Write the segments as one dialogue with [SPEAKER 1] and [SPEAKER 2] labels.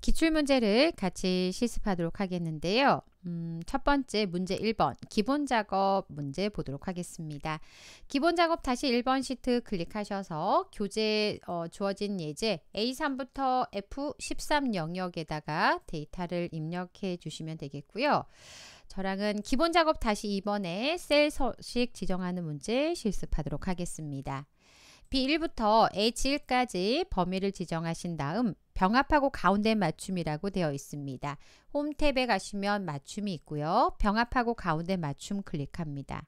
[SPEAKER 1] 기출문제를 같이 실습하도록 하겠는데요. 음, 첫 번째 문제 1번 기본 작업 문제 보도록 하겠습니다. 기본 작업 다시 1번 시트 클릭하셔서 교재 어, 주어진 예제 A3부터 F13 영역에다가 데이터를 입력해 주시면 되겠고요. 저랑은 기본 작업 다시 2번에 셀 서식 지정하는 문제 실습하도록 하겠습니다. B1부터 H1까지 범위를 지정하신 다음 병합하고 가운데 맞춤이라고 되어 있습니다. 홈 탭에 가시면 맞춤이 있고요. 병합하고 가운데 맞춤 클릭합니다.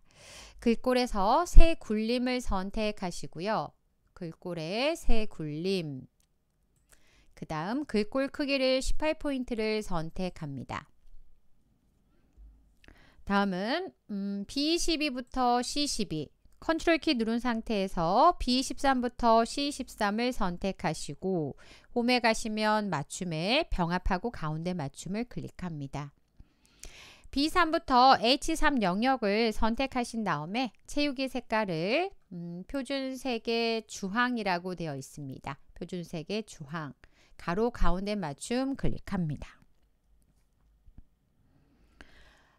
[SPEAKER 1] 글꼴에서 새 굴림을 선택하시고요. 글꼴에 새 굴림 그 다음 글꼴 크기를 18포인트를 선택합니다. 다음은 음, B12부터 C12 컨트롤 키 누른 상태에서 B13부터 C13을 선택하시고 홈에 가시면 맞춤에 병합하고 가운데 맞춤을 클릭합니다. B3부터 H3 영역을 선택하신 다음에 채우기 색깔을 음, 표준색의 주황이라고 되어 있습니다. 표준색의 주황 가로 가운데 맞춤 클릭합니다.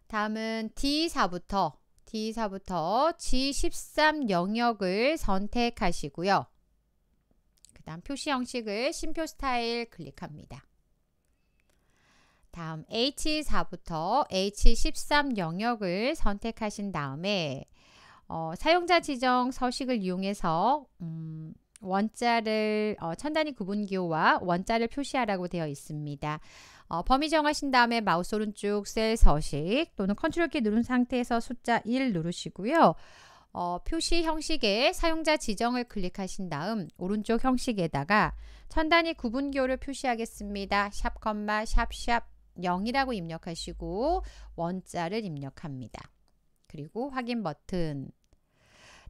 [SPEAKER 1] 다음은 D4부터 D4부터 G13 영역을 선택하시고요. 그 다음 표시 형식을 심표 스타일 클릭합니다. 다음 H4부터 H13 영역을 선택하신 다음에 어, 사용자 지정 서식을 이용해서 음, 원자를 어, 천단위 구분기호와 원자를 표시하라고 되어 있습니다. 어, 범위 정하신 다음에 마우스 오른쪽 셀 서식 또는 컨트롤 키 누른 상태에서 숫자 1 누르시고요. 어, 표시 형식에 사용자 지정을 클릭하신 다음 오른쪽 형식에다가 천단위 구분교를 표시하겠습니다. 샵 컴마 샵샵 0이라고 입력하시고 원자를 입력합니다. 그리고 확인 버튼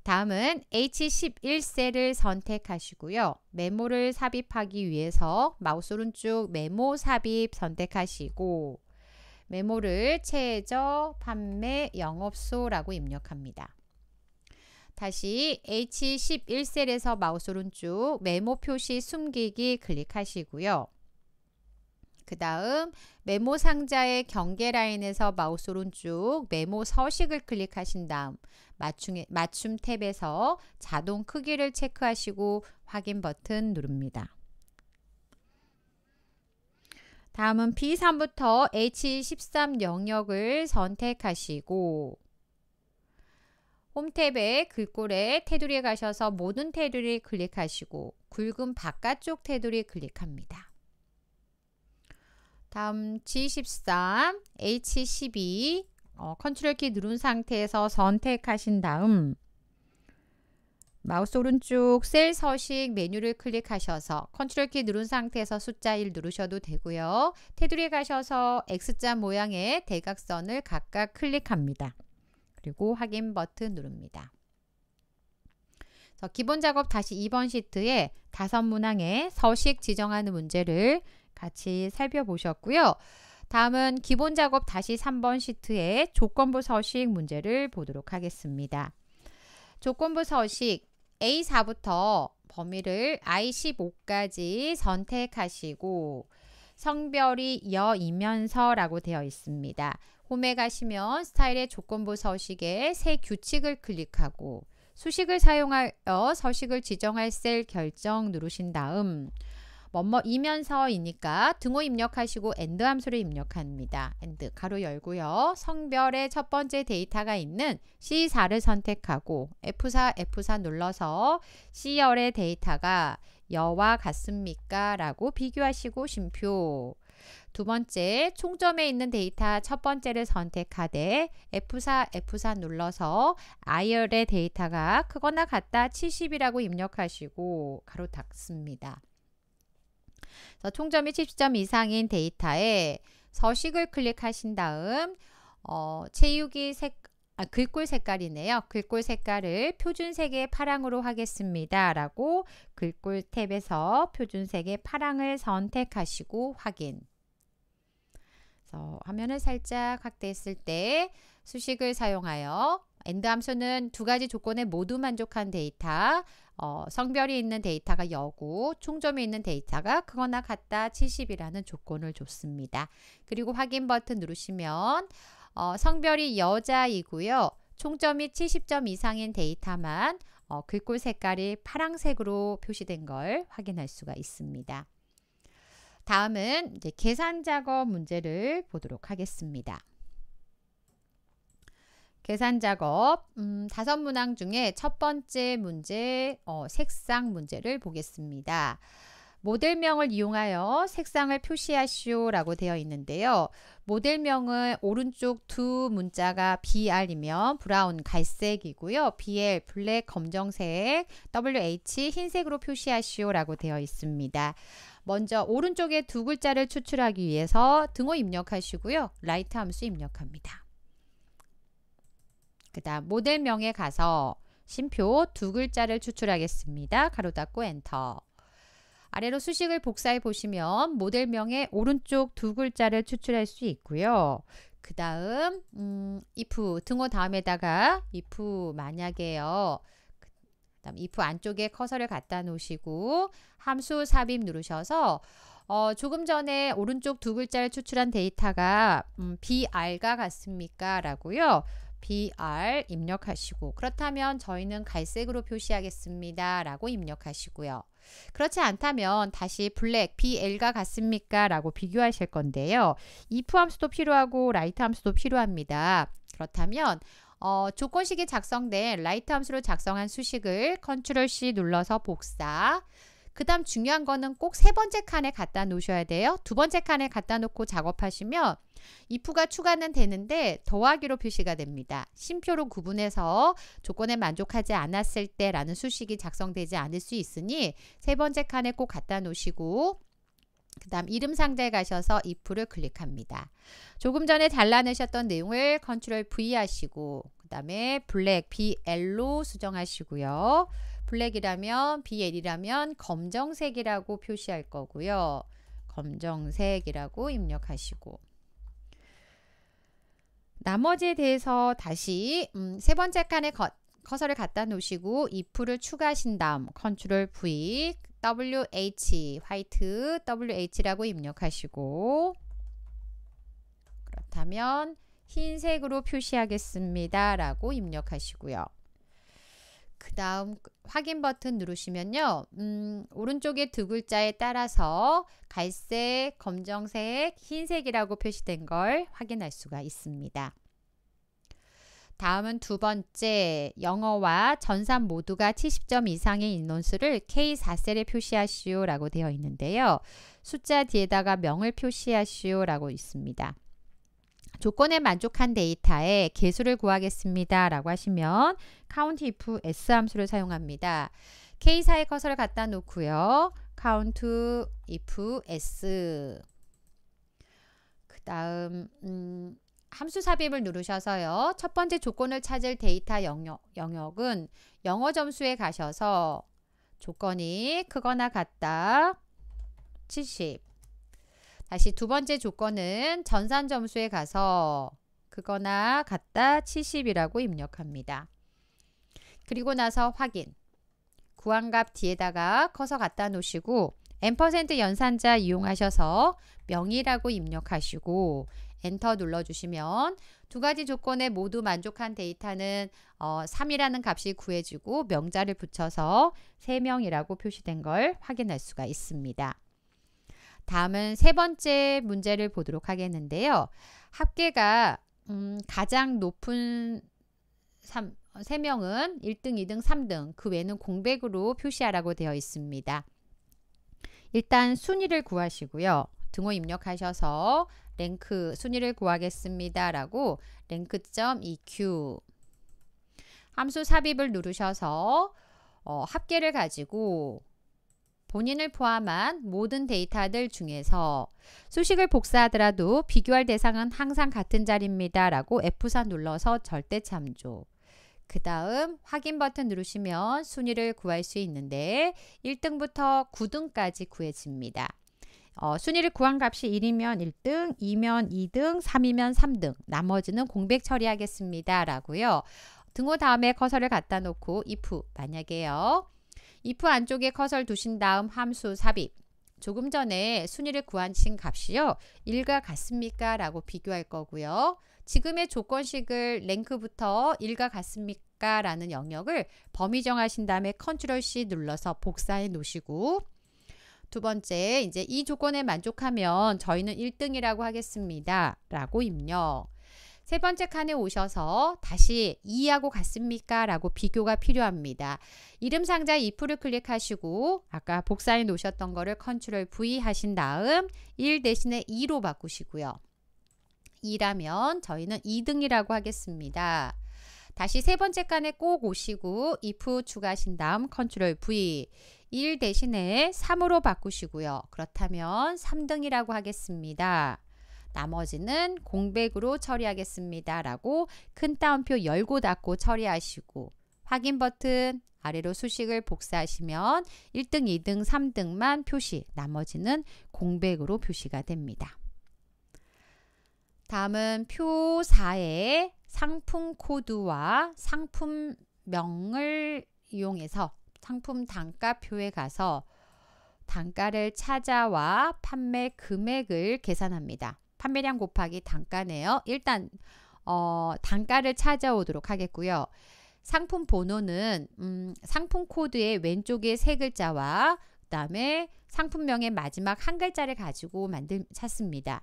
[SPEAKER 1] 다음은 H11셀을 선택하시고요. 메모를 삽입하기 위해서 마우스 오른쪽 메모 삽입 선택하시고 메모를 최저 판매 영업소라고 입력합니다. 다시 H11셀에서 마우스 오른쪽 메모 표시 숨기기 클릭하시고요. 그 다음 메모 상자의 경계 라인에서 마우스 오른쪽 메모 서식을 클릭하신 다음 맞춤, 맞춤 탭에서 자동 크기를 체크하시고 확인 버튼 누릅니다. 다음은 B3부터 H13 영역을 선택하시고 홈탭의 글꼴에 테두리에 가셔서 모든 테두리 클릭하시고 굵은 바깥쪽 테두리 클릭합니다. 다음 G13, H12 어, 컨트롤 키 누른 상태에서 선택하신 다음 마우스 오른쪽 셀 서식 메뉴를 클릭하셔서 컨트롤 키 누른 상태에서 숫자 1 누르셔도 되고요. 테두리에 가셔서 X자 모양의 대각선을 각각 클릭합니다. 그리고 확인 버튼 누릅니다. 기본 작업 다시 2번 시트에 다섯 문항의 서식 지정하는 문제를 같이 살펴보셨고요. 다음은 기본 작업 다시 3번 시트의 조건부 서식 문제를 보도록 하겠습니다. 조건부 서식 A4부터 범위를 I15까지 선택하시고 성별이 여이면서라고 되어 있습니다. 홈에 가시면 스타일의 조건부 서식에 새 규칙을 클릭하고 수식을 사용하여 서식을 지정할 셀 결정 누르신 다음 뭐뭐이면서이니까 등호 입력하시고 엔드 함수를 입력합니다. 엔드 가로 열고요. 성별의 첫 번째 데이터가 있는 C4를 선택하고 F4 F4 눌러서 C열의 데이터가 여와 같습니까? 라고 비교하시고 심표두 번째, 총점에 있는 데이터 첫 번째를 선택하되 F4, F4 눌러서 아이얼의 데이터가 크거나 같다 70이라고 입력하시고 가로 닫습니다. 자, 총점이 70점 이상인 데이터에 서식을 클릭하신 다음 어, 채우기 색 아, 글꼴 색깔이네요. 글꼴 색깔을 표준색의 파랑으로 하겠습니다. 라고 글꼴 탭에서 표준색의 파랑을 선택하시고 확인. 그래서 화면을 살짝 확대했을 때 수식을 사용하여 엔드 함수는 두 가지 조건에 모두 만족한 데이터 어, 성별이 있는 데이터가 여고, 총점이 있는 데이터가 크거나 같다 70이라는 조건을 줬습니다. 그리고 확인 버튼 누르시면 어, 성별이 여자이고요. 총점이 70점 이상인 데이터만 어, 글꼴 색깔이 파랑색으로 표시된 걸 확인할 수가 있습니다. 다음은 이제 계산 작업 문제를 보도록 하겠습니다. 계산 작업 음, 다섯 문항 중에 첫 번째 문제 어, 색상 문제를 보겠습니다. 모델명을 이용하여 색상을 표시하시오 라고 되어 있는데요. 모델명은 오른쪽 두 문자가 BR이면 브라운 갈색이고요. BL 블랙 검정색, WH 흰색으로 표시하시오 라고 되어 있습니다. 먼저 오른쪽에 두 글자를 추출하기 위해서 등호 입력하시고요. 라이트 함수 입력합니다. 그 다음 모델명에 가서 심표 두 글자를 추출하겠습니다. 가로 닫고 엔터. 아래로 수식을 복사해 보시면 모델명의 오른쪽 두 글자를 추출할 수 있고요. 그 다음 음, if 등호 다음에다가 if 만약에요. 그 다음 if 안쪽에 커서를 갖다 놓으시고 함수 삽입 누르셔서 어, 조금 전에 오른쪽 두 글자를 추출한 데이터가 음, br가 같습니까? 라고요. BR 입력하시고 그렇다면 저희는 갈색으로 표시하겠습니다. 라고 입력하시고요. 그렇지 않다면 다시 블랙 BL과 같습니까? 라고 비교하실 건데요. if 함수도 필요하고 라이트 함수도 필요합니다. 그렇다면 어, 조건식이 작성된 라이트 함수로 작성한 수식을 ctrl C 눌러서 복사 그 다음 중요한 거는 꼭 세 번째 칸에 갖다 놓으셔야 돼요. 두 번째 칸에 갖다 놓고 작업하시면 if가 추가는 되는데 더하기로 표시가 됩니다. 심표로 구분해서 조건에 만족하지 않았을 때라는 수식이 작성되지 않을 수 있으니 세 번째 칸에 꼭 갖다 놓으시고 그 다음 이름 상자에 가셔서 if를 클릭합니다. 조금 전에 잘라내셨던 내용을 컨트롤 V 하시고 그 다음에 블랙 BL로 수정하시고요. 블랙이라면 BL이라면 검정색이라고 표시할 거고요. 검정색이라고 입력하시고 나머지에 대해서 다시 음, 세 번째 칸에 거, 커서를 갖다 놓으시고 if를 추가하신 다음 컨트롤 V WH 화이트 WH라고 입력하시고 그렇다면 흰색으로 표시하겠습니다 라고 입력하시고요. 그 다음 확인 버튼 누르시면요. 음, 오른쪽에 두 글자에 따라서 갈색, 검정색, 흰색이라고 표시된 걸 확인할 수가 있습니다. 다음은 두 번째, 영어와 전산 모두가 70점 이상의 인원수를 K4셀에 표시하시오 라고 되어 있는데요. 숫자 뒤에다가 명을 표시하시오 라고 있습니다. 조건에 만족한 데이터에 개수를 구하겠습니다. 라고 하시면 count if s 함수를 사용합니다. K사의 커서를 갖다 놓고요. count if s 그 다음 음, 함수 삽입을 누르셔서요. 첫 번째 조건을 찾을 데이터 영역, 영역은 영어 점수에 가셔서 조건이 크거나 같다 70 다시 두 번째 조건은 전산 점수에 가서 그거나 같다 70이라고 입력합니다. 그리고 나서 확인. 구한값 뒤에다가 커서 갖다 놓으시고 n% 연산자 이용하셔서 명이라고 입력하시고 엔터 눌러주시면 두 가지 조건에 모두 만족한 데이터는 어, 3이라는 값이 구해지고 명자를 붙여서 3명이라고 표시된 걸 확인할 수가 있습니다. 다음은 세 번째 문제를 보도록 하겠는데요. 합계가 음, 가장 높은 3, 3명은 어, 1등, 2등, 3등 그 외는 에 공백으로 표시하라고 되어 있습니다. 일단 순위를 구하시고요. 등호 입력하셔서 랭크 순위를 구하겠습니다. 라고 랭크 EQ 함수 삽입을 누르셔서 어, 합계를 가지고 본인을 포함한 모든 데이터들 중에서 수식을 복사하더라도 비교할 대상은 항상 같은 자리입니다. 라고 F4 눌러서 절대 참조. 그 다음 확인 버튼 누르시면 순위를 구할 수 있는데 1등부터 9등까지 구해집니다. 어, 순위를 구한 값이 1이면 1등, 2면 2등, 3이면 3등, 나머지는 공백 처리하겠습니다. 라고요. 등호 다음에 커서를 갖다 놓고 if 만약에요. if 안쪽에 커서를 두신 다음 함수 삽입. 조금 전에 순위를 구하신 값이요. 1과 같습니까? 라고 비교할 거고요. 지금의 조건식을 랭크부터 1과 같습니까? 라는 영역을 범위 정하신 다음에 컨트롤 C 눌러서 복사해 놓으시고 두 번째, 이제 이 조건에 만족하면 저희는 1등이라고 하겠습니다. 라고 입력. 세 번째 칸에 오셔서 다시 2하고 같습니까? 라고 비교가 필요합니다. 이름 상자 if를 클릭하시고 아까 복사해 놓으셨던 거를 컨트롤 V 하신 다음 1 대신에 2로 바꾸시고요. 2라면 저희는 2등이라고 하겠습니다. 다시 세 번째 칸에 꼭 오시고 if 추가하신 다음 컨트롤 V 1 대신에 3으로 바꾸시고요. 그렇다면 3등이라고 하겠습니다. 나머지는 공백으로 처리하겠습니다. 라고 큰 따옴표 열고 닫고 처리하시고 확인 버튼 아래로 수식을 복사하시면 1등, 2등, 3등만 표시, 나머지는 공백으로 표시가 됩니다. 다음은 표4에 상품 코드와 상품명을 이용해서 상품 단가표에 가서 단가를 찾아와 판매 금액을 계산합니다. 판매량 곱하기 단가네요. 일단 어, 단가를 찾아오도록 하겠고요. 상품 번호는 음, 상품 코드의 왼쪽에 세 글자와 그 다음에 상품명의 마지막 한 글자를 가지고 만들 찾습니다.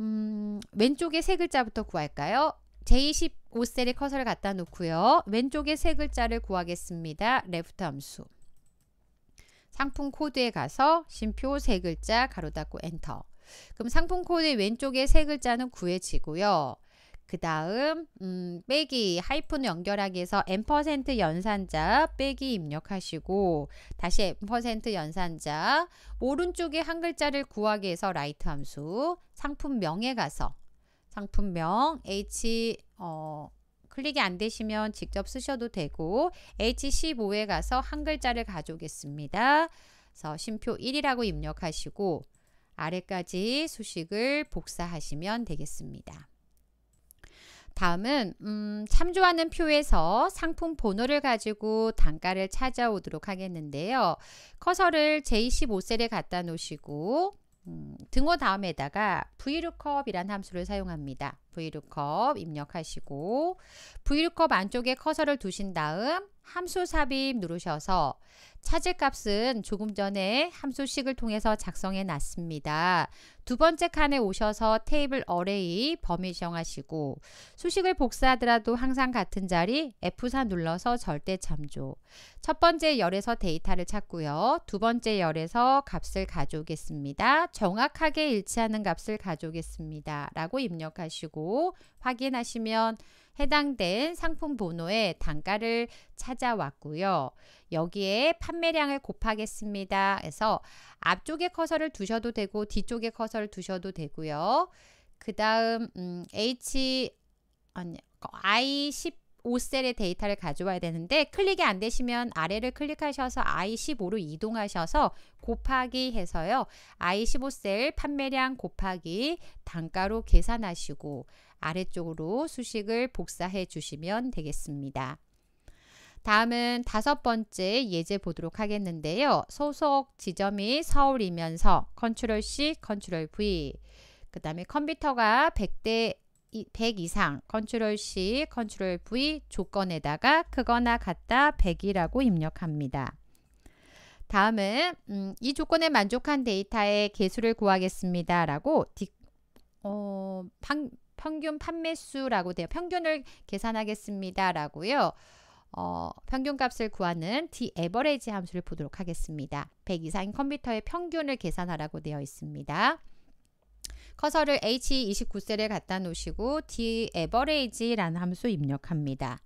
[SPEAKER 1] 음, 왼쪽에 세 글자부터 구할까요? J25셀에 커서를 갖다 놓고요. 왼쪽에 세 글자를 구하겠습니다. 레프트 함수. 상품 코드에 가서 심표 세 글자 가로 닫고 엔터. 그럼 상품 코드 의 왼쪽에 세 글자는 구해지고요. 그 다음 음, 빼기 하이픈 연결하기 해서 n% 연산자 빼기 입력하시고 다시 n% 연산자 오른쪽에 한 글자를 구하기 해서 라이트 함수 상품명에 가서 상품명 h 어, 클릭이 안 되시면 직접 쓰셔도 되고 h15에 가서 한 글자를 가져오겠습니다. 그래서 심표 1이라고 입력하시고 아래까지 수식을 복사하시면 되겠습니다. 다음은 음, 참조하는 표에서 상품 번호를 가지고 단가를 찾아오도록 하겠는데요. 커서를 J15셀에 갖다 놓으시고 음, 등호 다음에다가 VLOOKUP이란 함수를 사용합니다. VLOOKUP 입력하시고 VLOOKUP 안쪽에 커서를 두신 다음 함수 삽입 누르셔서 찾을 값은 조금 전에 함수식을 통해서 작성해 놨습니다. 두 번째 칸에 오셔서 테이블 어레이 범위 정하시고 수식을 복사하더라도 항상 같은 자리 F4 눌러서 절대 참조 첫 번째 열에서 데이터를 찾고요. 두 번째 열에서 값을 가져오겠습니다. 정확하게 일치하는 값을 가져오겠습니다. 라고 입력하시고 확인하시면 해당된 상품 번호의 단가를 찾아왔고요. 여기에 판매량을 곱하겠습니다. 해서 앞쪽에 커서를 두셔도 되고 뒤쪽에 커서를 두셔도 되고요. 그 다음 음, H 아니 I10 5셀의 데이터를 가져와야 되는데 클릭이 안 되시면 아래를 클릭하셔서 I15로 이동하셔서 곱하기 해서요. I15셀 판매량 곱하기 단가로 계산하시고 아래쪽으로 수식을 복사해 주시면 되겠습니다. 다음은 다섯 번째 예제 보도록 하겠는데요. 소속 지점이 서울이면서 컨트롤 C, 컨트롤 V 그 다음에 컴퓨터가 100대 100 이상 컨트롤 C, 컨트롤 V 조건에다가 크거나 같다 100이라고 입력합니다. 다음은 음, 이 조건에 만족한 데이터의 개수를 구하겠습니다. 라고 어, 평균 판매수라고 돼요. 평균을 계산하겠습니다라고요. 어, 평균값을 구하는 d average 함수를 보도록 하겠습니다. 100 이상인 컴퓨터의 평균을 계산하라고 되어 있습니다. 커서를 H29셀에 갖다 놓으시고 d average라는 함수 입력합니다.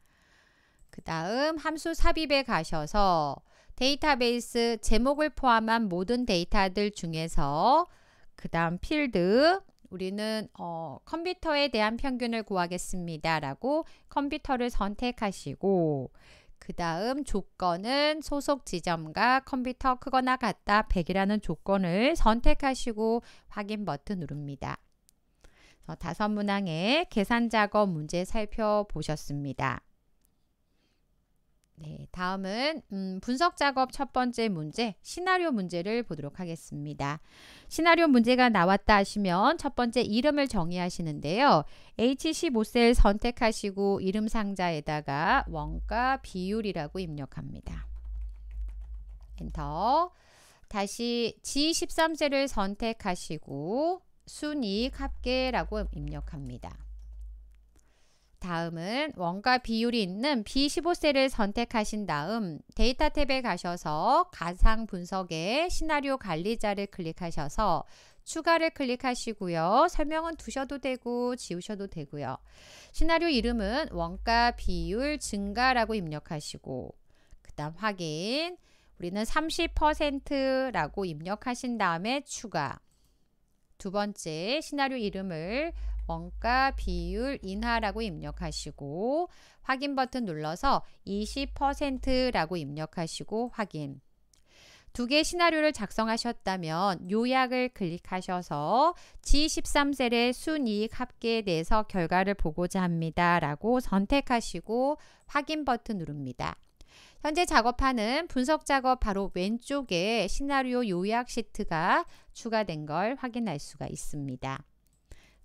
[SPEAKER 1] 그 다음 함수 삽입에 가셔서 데이터베이스 제목을 포함한 모든 데이터들 중에서 그 다음 필드 우리는 어, 컴퓨터에 대한 평균을 구하겠습니다. 라고 컴퓨터를 선택하시고 그 다음 조건은 소속 지점과 컴퓨터 크거나 같다 100이라는 조건을 선택하시고 확인 버튼 누릅니다. 다섯 문항의 계산 작업 문제 살펴보셨습니다. 네, 다음은 음, 분석 작업 첫 번째 문제, 시나리오 문제를 보도록 하겠습니다. 시나리오 문제가 나왔다 하시면 첫 번째 이름을 정의하시는데요. H15셀 선택하시고 이름 상자에다가 원가 비율이라고 입력합니다. 엔터. 다시 G13셀을 선택하시고 순이익 합계라고 입력합니다. 다음은 원가 비율이 있는 b 1 5세를 선택하신 다음 데이터 탭에 가셔서 가상 분석의 시나리오 관리자를 클릭하셔서 추가를 클릭하시고요. 설명은 두셔도 되고 지우셔도 되고요. 시나리오 이름은 원가 비율 증가라고 입력하시고 그 다음 확인 우리는 30%라고 입력하신 다음에 추가 두 번째 시나리오 이름을 원가 비율 인하라고 입력하시고 확인 버튼 눌러서 20%라고 입력하시고 확인 두개 시나리오를 작성하셨다면 요약을 클릭하셔서 G13셀의 순이익 합계에 대해서 결과를 보고자 합니다. 라고 선택하시고 확인 버튼 누릅니다. 현재 작업하는 분석 작업 바로 왼쪽에 시나리오 요약 시트가 추가된 걸 확인할 수가 있습니다.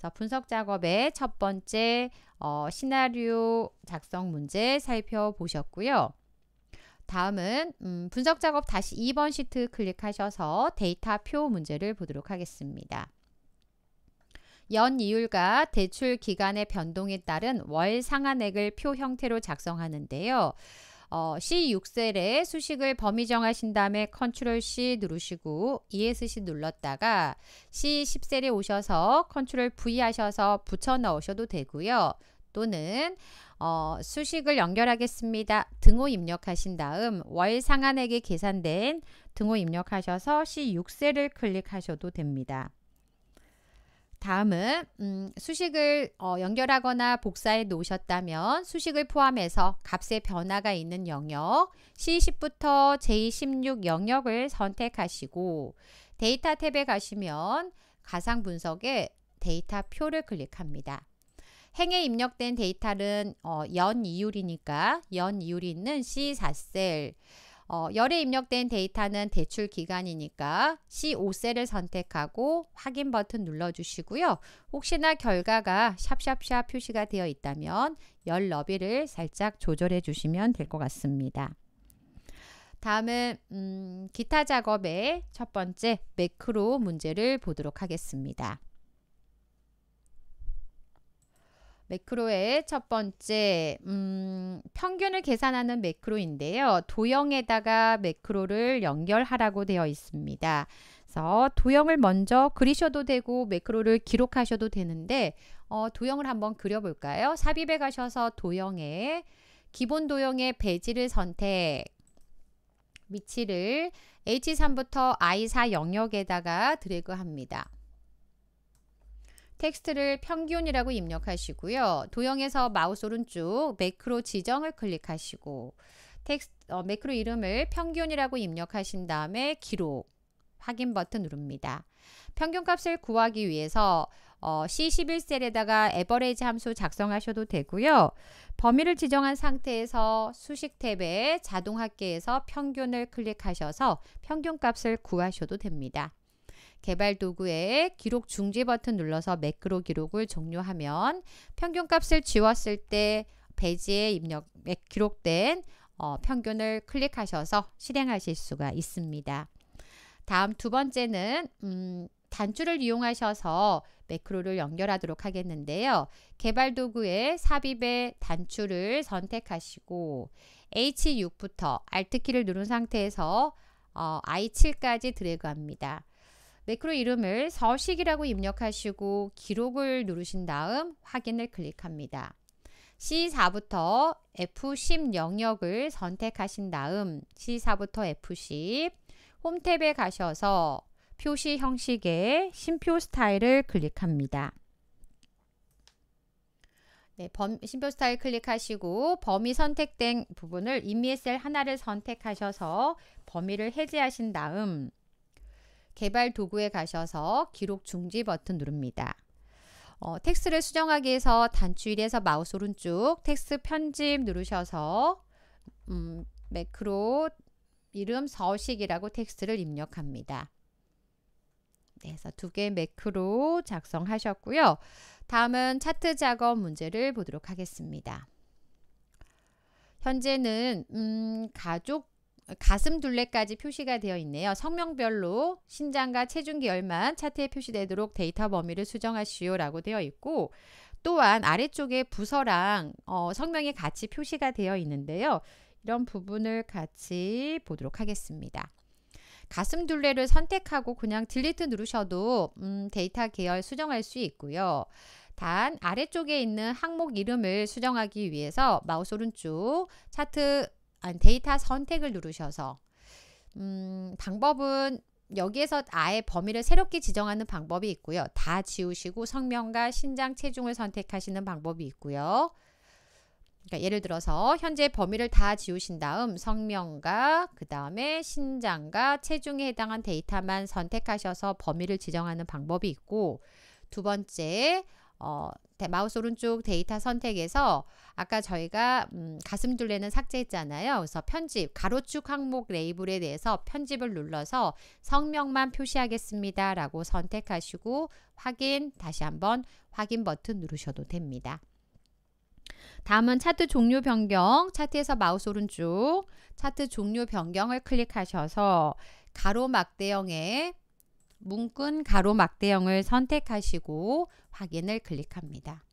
[SPEAKER 1] 자, 분석 작업의 첫 번째 어, 시나리오 작성 문제 살펴보셨고요. 다음은 음, 분석 작업 다시 2번 시트 클릭하셔서 데이터 표 문제를 보도록 하겠습니다. 연이율과 대출 기간의 변동에 따른 월 상한액을 표 형태로 작성하는데요. 어, C6셀에 수식을 범위 정하신 다음에 컨트롤 C 누르시고 ESC 눌렀다가 C10셀에 오셔서 컨트롤 V 하셔서 붙여 넣으셔도 되고요. 또는 어, 수식을 연결하겠습니다. 등호 입력하신 다음 월 상한액이 계산된 등호 입력하셔서 C6셀을 클릭하셔도 됩니다. 다음은 음, 수식을 어, 연결하거나 복사해 놓으셨다면 수식을 포함해서 값의 변화가 있는 영역 C10부터 J16 영역을 선택하시고 데이터 탭에 가시면 가상 분석에 데이터 표를 클릭합니다. 행에 입력된 데이터는 어, 연 이율이니까 연 이율이 있는 C4셀 어, 열에 입력된 데이터는 대출 기간이니까 C5셀을 선택하고 확인 버튼 눌러주시고요. 혹시나 결과가 샵샵샵 표시가 되어 있다면 열 너비를 살짝 조절해 주시면 될 것 같습니다. 다음은 음, 기타 작업의 첫 번째 매크로 문제를 보도록 하겠습니다. 매크로의 첫 번째 음, 평균을 계산하는 매크로인데요. 도형에다가 매크로를 연결하라고 되어 있습니다. 그래서 도형을 먼저 그리셔도 되고 매크로를 기록하셔도 되는데 어, 도형을 한번 그려볼까요? 삽입에 가셔서 도형에 기본 도형의 배지를 선택 위치를 H3부터 I4 영역에다가 드래그합니다. 텍스트를 평균이라고 입력하시고요. 도형에서 마우스 오른쪽 매크로 지정을 클릭하시고 텍스트 어, 매크로 이름을 평균이라고 입력하신 다음에 기록 확인 버튼 누릅니다. 평균값을 구하기 위해서 어, C11셀에다가 에버레이지 함수 작성하셔도 되고요. 범위를 지정한 상태에서 수식 탭에 자동 합계에서 평균을 클릭하셔서 평균값을 구하셔도 됩니다. 개발 도구에 기록 중지 버튼 눌러서 매크로 기록을 종료하면 평균값을 지웠을 때 배지에 입력 기록된 어, 평균을 클릭하셔서 실행하실 수가 있습니다. 다음 두 번째는 음, 단추를 이용하셔서 매크로를 연결하도록 하겠는데요. 개발 도구에 삽입의 단추를 선택하시고 H6부터 Alt키를 누른 상태에서 어, I7까지 드래그합니다. 매크로 이름을 서식이라고 입력하시고 기록을 누르신 다음 확인을 클릭합니다. C4부터 F10 영역을 선택하신 다음 C4부터 F10 홈탭에 가셔서 표시 형식의 심표 스타일을 클릭합니다. 네, 범, 심표 스타일 클릭하시고 범위 선택된 부분을 이미 셀 하나를 선택하셔서 범위를 해제하신 다음 개발 도구에 가셔서 기록 중지 버튼 누릅니다. 어, 텍스트를 수정하기 위해서 단추일에서 마우스 오른쪽 텍스트 편집 누르셔서 음, 매크로 이름 서식이라고 텍스트를 입력합니다. 네, 그래서 두 개의 매크로 작성하셨고요. 다음은 차트 작업 문제를 보도록 하겠습니다. 현재는 음, 가족 가슴 둘레까지 표시가 되어 있네요. 성명별로 신장과 체중계 열만 차트에 표시되도록 데이터 범위를 수정하시오라고 되어 있고 또한 아래쪽에 부서랑 어, 성명이 같이 표시가 되어 있는데요. 이런 부분을 같이 보도록 하겠습니다. 가슴 둘레를 선택하고 그냥 딜리트 누르셔도 음, 데이터 계열 수정할 수 있고요. 단 아래쪽에 있는 항목 이름을 수정하기 위해서 마우스 오른쪽 차트 데이터 선택을 누르셔서 음, 방법은 여기에서 아예 범위를 새롭게 지정하는 방법이 있고요. 다 지우시고 성명과 신장 체중을 선택하시는 방법이 있고요. 그러니까 예를 들어서 현재 범위를 다 지우신 다음 성명과 그 다음에 신장과 체중에 해당한 데이터만 선택하셔서 범위를 지정하는 방법이 있고 두 번째 어, 마우스 오른쪽 데이터 선택에서 아까 저희가 음, 가슴 둘레는 삭제했잖아요. 그래서 편집 가로축 항목 레이블에 대해서 편집을 눌러서 성명만 표시하겠습니다. 라고 선택하시고 확인 다시 한번 확인 버튼 누르셔도 됩니다. 다음은 차트 종류 변경 차트에서 마우스 오른쪽 차트 종류 변경을 클릭하셔서 가로 막대형의 문근 가로 막대형을 선택하시고 확인을 클릭합니다.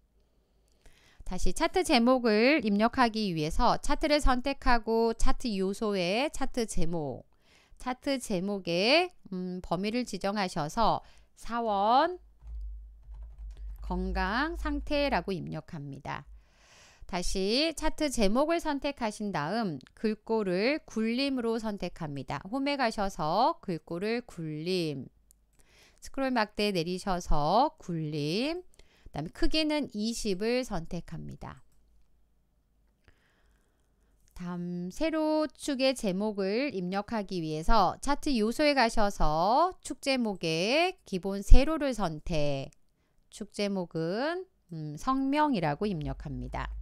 [SPEAKER 1] 다시 차트 제목을 입력하기 위해서 차트를 선택하고 차트 요소에 차트 제목, 차트 제목에 음, 범위를 지정하셔서 사원, 건강, 상태라고 입력합니다. 다시 차트 제목을 선택하신 다음 글꼴을 굴림으로 선택합니다. 홈에 가셔서 글꼴을 굴림 스크롤 막대 내리셔서 굴림 그 다음에 크기는 20을 선택합니다. 다음 세로 축의 제목을 입력하기 위해서 차트 요소에 가셔서 축 제목의 기본 세로를 선택 축 제목은 음, 성명이라고 입력합니다.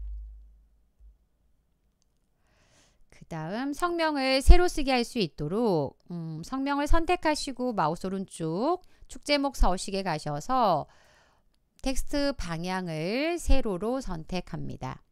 [SPEAKER 1] 그 다음 성명을 세로 쓰게 할 수 있도록 음, 성명을 선택하시고 마우스 오른쪽 축제목 서식에 가셔서 텍스트 방향을 세로로 선택합니다.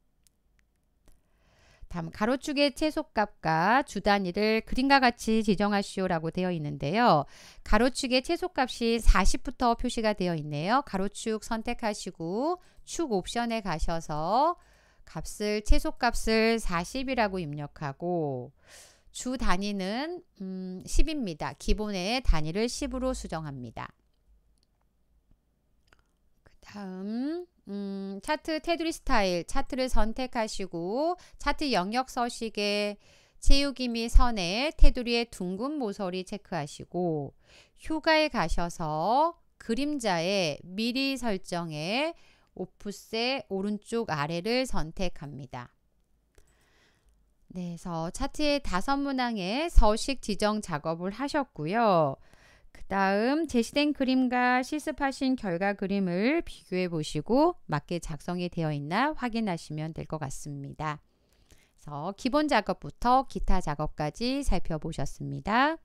[SPEAKER 1] 다음 가로축의 최소값과 주단위를 그림과 같이 지정하시오라고 되어 있는데요. 가로축의 최소값이 40부터 표시가 되어 있네요. 가로축 선택하시고 축 옵션에 가셔서 값을 최소값을 40이라고 입력하고 주 단위는 음, 10입니다. 기본의 단위를 10으로 수정합니다. 그 다음 음, 차트 테두리 스타일 차트를 선택하시고 차트 영역 서식에 채우기 및 선에 테두리의 둥근 모서리 체크하시고 휴가에 가셔서 그림자에 미리 설정해 오프셋 오른쪽 아래를 선택합니다. 그래서 차트의 다섯 문항의 서식 지정 작업을 하셨고요. 그 다음 제시된 그림과 실습하신 결과 그림을 비교해 보시고 맞게 작성이 되어 있나 확인하시면 될 것 같습니다. 그래서 기본 작업부터 기타 작업까지 살펴보셨습니다.